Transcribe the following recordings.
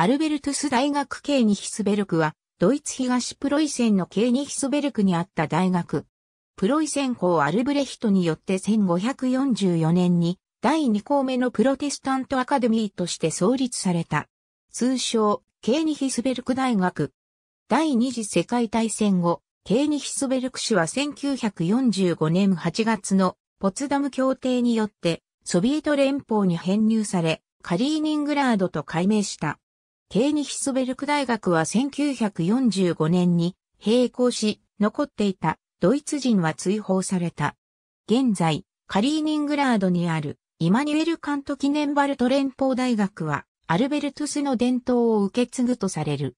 アルベルトゥス大学ケーニヒスベルクは、ドイツ東プロイセンのケーニヒスベルクにあった大学。プロイセン公アルブレヒトによって1544年に第2項目のプロテスタントアカデミーとして創立された。通称、ケーニヒスベルク大学。第二次世界大戦後、ケーニヒスベルク氏は1945年8月のポツダム協定によってソビエト連邦に編入され、カリーニングラードと改名した。ケーニヒスベルク大学は1945年に閉校し、残っていたドイツ人は追放された。現在、カリーニングラードにあるイマニュエル・カント記念バルト連邦大学はアルベルトスの伝統を受け継ぐとされる。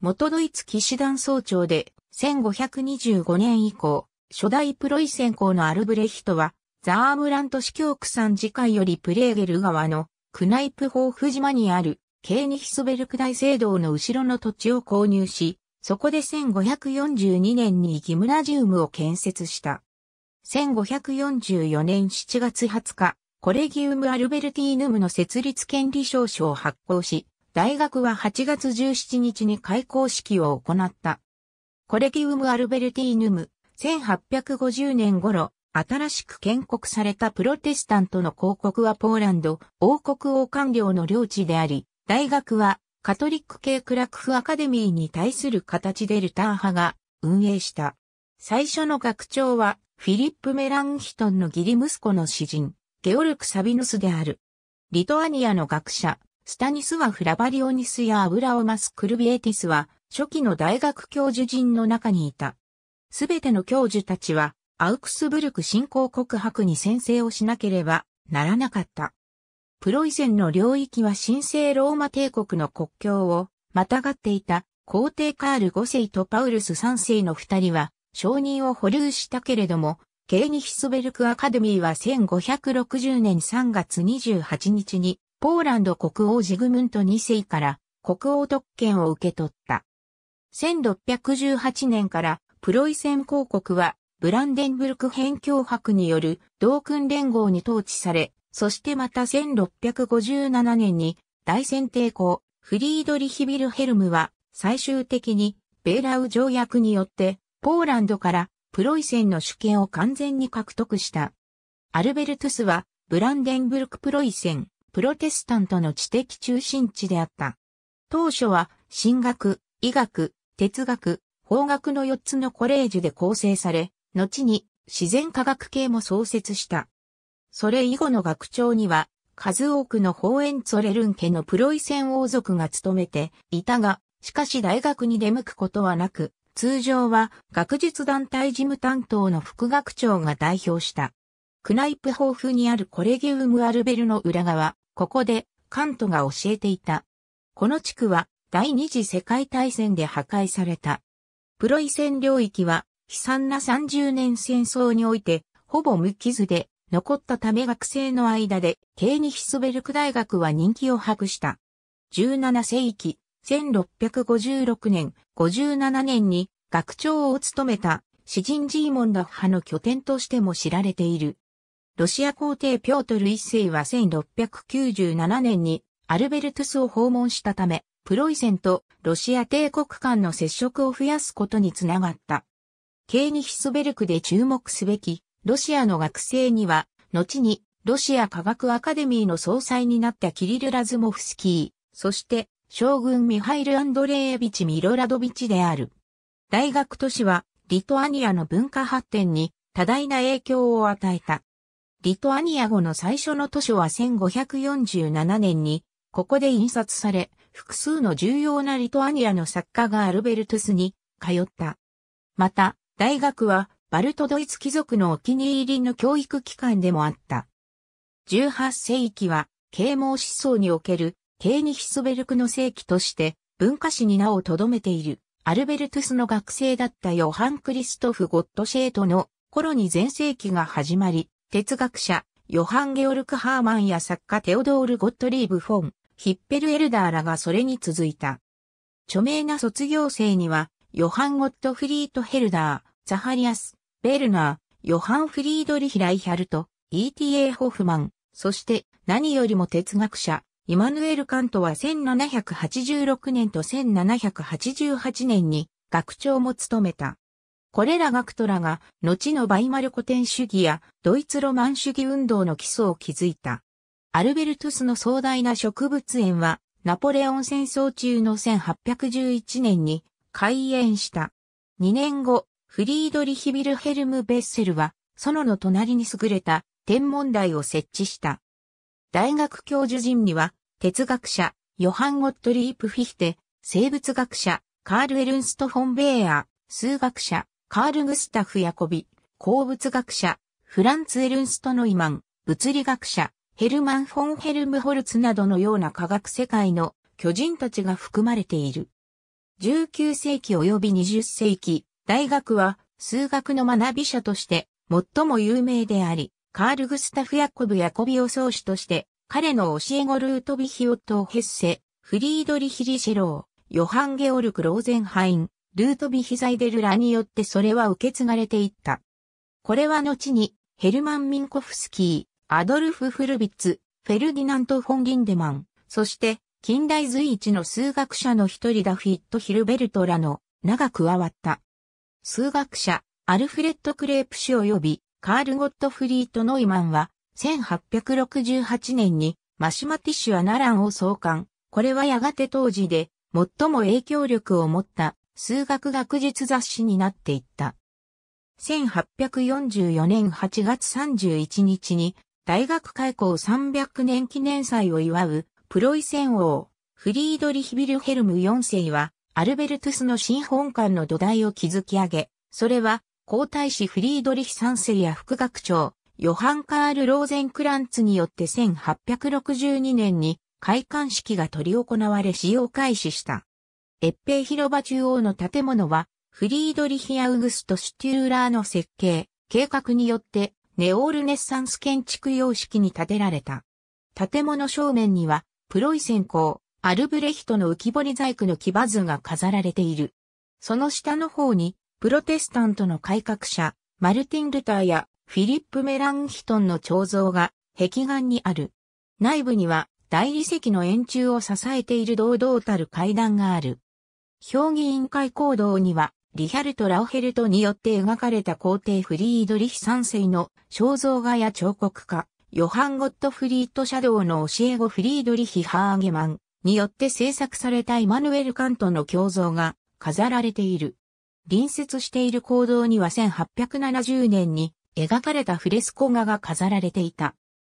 元ドイツ騎士団総長で1525年以降、初代プロイセン公のアルブレヒトはザームラント司教区参次回よりプレーゲル川のクナイプホーフ島にあるケーニヒスベルク大聖堂の後ろの土地を購入し、そこで1542年にギムラジウムを建設した。1544年7月20日、コレギウム・アルベルティーヌムの設立権利証書を発行し、大学は8月17日に開校式を行った。コレギウム・アルベルティーヌム、1850年頃、新しく建国されたプロテスタントの広告はポーランド、王国王官僚の領地であり、大学は、カトリック系クラクフアカデミーに対する形でルター派が運営した。最初の学長は、フィリップ・メランヒトンの義理息子の詩人、ゲオルク・サビヌスである。リトアニアの学者、スタニスワフ・ラバリオニスやアブラオマス・クルビエティスは、初期の大学教授陣の中にいた。すべての教授たちは、アウクスブルク新興告白に宣誓をしなければならなかった。プロイセンの領域は神聖ローマ帝国の国境をまたがっていた皇帝カール5世とパウルス3世の二人は承認を保留したけれども、ケーニヒスベルクアカデミーは1560年3月28日にポーランド国王ジグムント2世から国王特権を受け取った。1618年からプロイセン公国はブランデンブルク辺境博による同訓連合に統治され、そしてまた1657年に大戦帝抗フリードリヒ・ビルヘルムは最終的にベーラウ条約によってポーランドからプロイセンの主権を完全に獲得した。アルベルトゥスはブランデンブルクプロイセン、プロテスタントの知的中心地であった。当初は神学、医学、哲学、法学の4つのコレージュで構成され、後に自然科学系も創設した。それ以後の学長には、数多くのホーエンツォレルン家のプロイセン王族が務めていたが、しかし大学に出向くことはなく、通常は学術団体事務担当の副学長が代表した。クナイプホーフにあるコレギウムアルベルの裏側、ここでカントが教えていた。この地区は第二次世界大戦で破壊された。プロイセン領域は悲惨な30年戦争においてほぼ無傷で残ったため学生の間でケーニヒスベルク大学は人気を博した。17世紀、1656年、57年に学長を務めた詩人ジーモンダフ派の拠点としても知られている。ロシア皇帝ピョートル一世は1697年にアルベルトゥスを訪問したため、プロイセンとロシア帝国間の接触を増やすことにつながった。ケーニヒスベルクで注目すべきロシアの学生には、後にロシア科学アカデミーの総裁になったキリル・ラズモフスキー、そして将軍ミハイル・アンドレービチ・ミロラドビチである。大学都市はリトアニアの文化発展に多大な影響を与えた。リトアニア語の最初の図書は1547年にここで印刷され、複数の重要なリトアニアの作家がアルベルトゥスに通った。また、大学はバルトドイツ貴族のお気に入りの教育機関でもあった。18世紀は、啓蒙思想における、ケーニヒスベルクの世紀として、文化史に名を留めている、アルベルトゥスの学生だったヨハン・クリストフ・ゴットシェートの頃に全盛期が始まり、哲学者、ヨハン・ゲオルク・ハーマンや作家テオドール・ゴットリーブ・フォン、ヒッペル・エルダーらがそれに続いた。著名な卒業生には、ヨハン・ゴットフリート・ヘルダー、ザハリアス、ベルナー、ヨハン・フリードリヒ・ライヒャルト、E.T.A. ホフマン、そして何よりも哲学者、イマヌエル・カントは1786年と1788年に学長も務めた。これら学徒らが、後のバイマル古典主義やドイツロマン主義運動の基礎を築いた。アルベルトスの壮大な植物園は、ナポレオン戦争中の1811年に開園した。2年後、フリードリヒ・ビルヘルム・ベッセルは、園の隣に優れた天文台を設置した。大学教授陣には、哲学者、ヨハン・ゴットリープ・フィヒテ、生物学者、カール・エルンスト・フォン・ベーア、数学者、カール・グスタフ・ヤコビ、鉱物学者、フランツ・エルンスト・ノイマン、物理学者、ヘルマン・フォン・ヘルムホルツなどのような科学世界の巨人たちが含まれている。19世紀及び20世紀、大学は数学の学び者として最も有名であり、カール・グスタフ・ヤコブ・ヤコビオ創始として、彼の教え子ルートビヒオット・ヘッセ、フリードリヒ・リシェロー、ヨハン・ゲオルク・ローゼンハイン、ルートビヒ・ザイデルラによってそれは受け継がれていった。これは後に、ヘルマン・ミンコフスキー、アドルフ・フルビッツ、フェルディナント・フォン・ギンデマン、そして、近代随一の数学者の一人ダフィット・ヒルベルトらの名が加わった。数学者、アルフレッド・クレープ氏及びカール・ゴットフリート・ノイマンは、1868年にマシュマティッシュ・アナランを創刊。これはやがて当時で最も影響力を持った数学学術雑誌になっていった。1844年8月31日に大学開校300年記念祭を祝うプロイセン王フリードリヒビルヘルム4世はアルベルトゥスの新本館の土台を築き上げ、それは、皇太子フリードリヒ三世や副学長、ヨハン・カール・ローゼンクランツによって1862年に開館式が執り行われ使用開始した。越平広場中央の建物は、フリードリヒ・アウグスト・シュテューラーの設計、計画によって、ネオールネッサンス建築様式に建てられた。建物正面には、プロイセン公、アルブレヒトの浮き彫り細工の騎馬図が飾られている。その下の方に、プロテスタントの改革者、マルティン・ルターやフィリップ・メランヒトンの彫像が壁岩にある。内部には大理石の円柱を支えている堂々たる階段がある。評議員会行動には、リヒャルト・ラオヘルトによって描かれた皇帝フリードリヒ三世の肖像画や彫刻家、ヨハン・ゴットフリート・シャドウの教え子フリードリヒ・ハーゲマン、によって制作されたイマヌエル・カントの胸像が飾られている。隣接している行動には1870年に描かれたフレスコ画が飾られていた。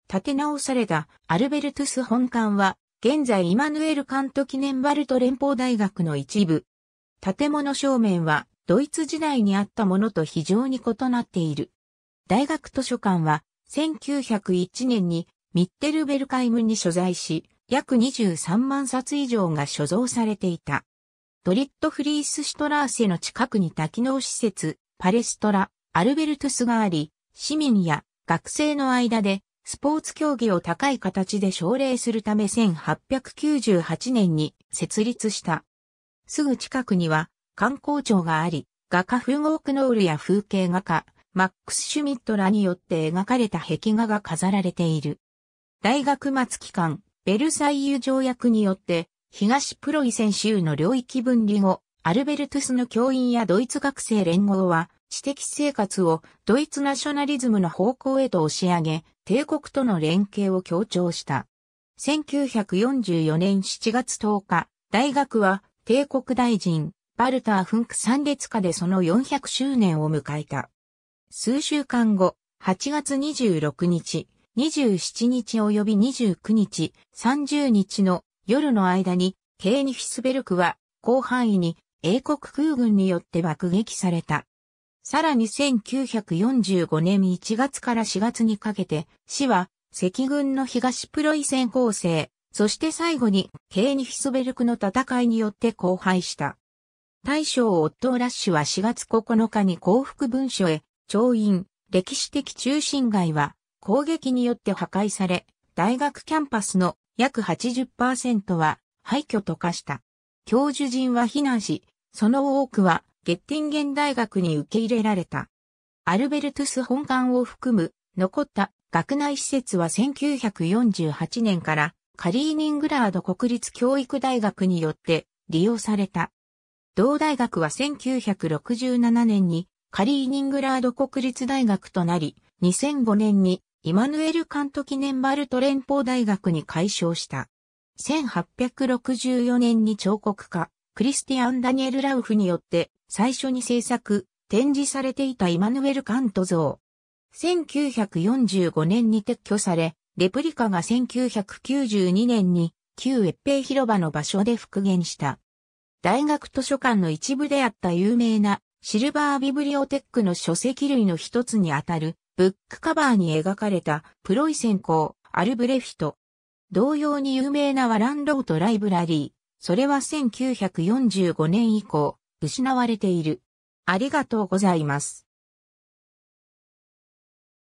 建て直されたアルベルトゥス本館は現在イマヌエル・カント記念バルト連邦大学の一部。建物正面はドイツ時代にあったものと非常に異なっている。大学図書館は1901年にミッテルベルカイムに所在し、約23万冊以上が所蔵されていた。ドリット・フリース・シュトラーセの近くに多機能施設、パレストラ、アルベルトゥスがあり、市民や学生の間でスポーツ競技を高い形で奨励するため1898年に設立した。すぐ近くには観光庁があり、画家フン・ゴークノールや風景画家、マックス・シュミットらによって描かれた壁画が飾られている。大学末期間、ベルサイユ条約によって、東プロイセン州の領域分離後、アルベルトゥスの教員やドイツ学生連合は、私的生活をドイツナショナリズムの方向へと押し上げ、帝国との連携を強調した。1944年7月10日、大学は帝国大臣、バルター・フンク参列下でその400周年を迎えた。数週間後、8月26日、27日及び29日、30日の夜の間に、ケーニフィスベルクは広範囲に英国空軍によって爆撃された。さらに1945年1月から4月にかけて、市は赤軍の東プロイセン構成、そして最後にケーニフィスベルクの戦いによって荒廃した。大将オットーラッシュは4月9日に幸福文書へ、調印、歴史的中心街は攻撃によって破壊され、大学キャンパスの約80%は廃墟と化した。教授陣は避難し、その多くはゲッティンゲン大学に受け入れられた。アルベルトゥス本館を含む残った学内施設は1948年からカリーニングラード国立教育大学によって利用された。同大学は1967年にカリーニングラード国立大学となり、2005年にイマヌエル・カント記念バルト連邦大学に改称した。1864年に彫刻家、クリスティアン・ダニエル・ラウフによって最初に制作、展示されていたイマヌエル・カント像。1945年に撤去され、レプリカが1992年に旧越平広場の場所で復元した。大学図書館の一部であった有名なシルバービブリオテックの書籍類の一つにあたるブックカバーに描かれたプロイセン公、アルブレフィト。同様に有名なワランロートライブラリー。それは1945年以降、失われている。ありがとうございます。